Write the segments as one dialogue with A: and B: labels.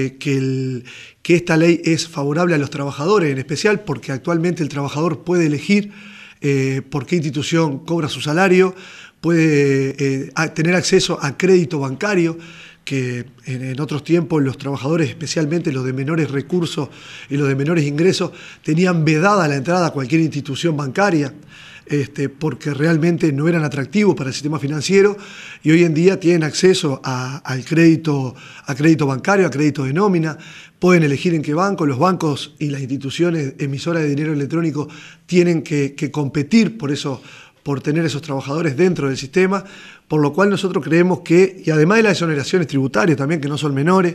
A: Eh, que, esta ley es favorable a los trabajadores en especial, porque actualmente el trabajador puede elegir eh, por qué institución cobra su salario, puede eh, tener acceso a crédito bancario que en, otros tiempos los trabajadores, especialmente los de menores recursos y los de menores ingresos, tenían vedada la entrada a cualquier institución bancaria. Este, porque realmente no eran atractivos para el sistema financiero y hoy en día tienen acceso a, al crédito, a crédito bancario, a crédito de nómina, pueden elegir en qué banco, los bancos y las instituciones emisoras de dinero electrónico tienen que, que competir por eso por tener esos trabajadores dentro del sistema, por lo cual nosotros creemos que, y además de las exoneraciones tributarias también, que no son menores,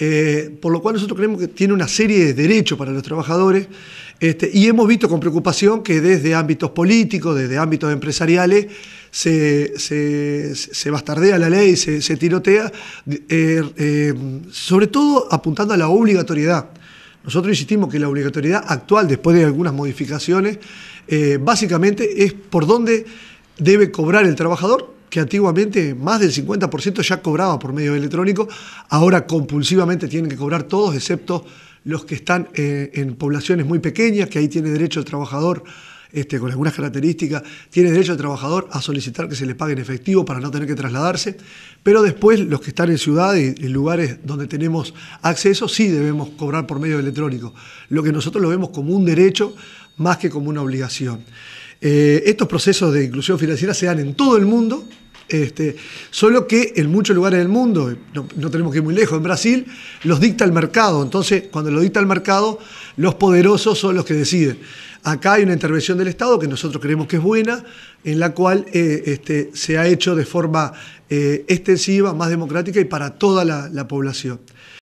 A: eh, por lo cual nosotros creemos que tiene una serie de derechos para los trabajadores este, y hemos visto con preocupación que desde ámbitos políticos, desde ámbitos empresariales, se, se, bastardea la ley, se, tirotea, eh, eh, sobre todo apuntando a la obligatoriedad. Nosotros insistimos que la obligatoriedad actual, después de algunas modificaciones, básicamente es por dónde debe cobrar el trabajador que antiguamente más del 50% ya cobraba por medio electrónico, ahora compulsivamente tienen que cobrar todos, excepto los que están eh, en poblaciones muy pequeñas, que ahí tiene derecho el trabajador, este, con algunas características, tiene derecho el trabajador a solicitar que se le pague en efectivo para no tener que trasladarse, pero después los que están en ciudades y en lugares donde tenemos acceso, sí debemos cobrar por medio electrónico, lo que nosotros lo vemos como un derecho más que como una obligación. Eh, estos procesos de inclusión financiera se dan en todo el mundo, este, solo que en muchos lugares del mundo, no, tenemos que ir muy lejos, en Brasil, los dicta el mercado. Entonces, cuando lo dicta el mercado, los poderosos son los que deciden. Acá hay una intervención del Estado que nosotros creemos que es buena, en la cual eh, este, se ha hecho de forma eh, extensiva, más democrática y para toda la población.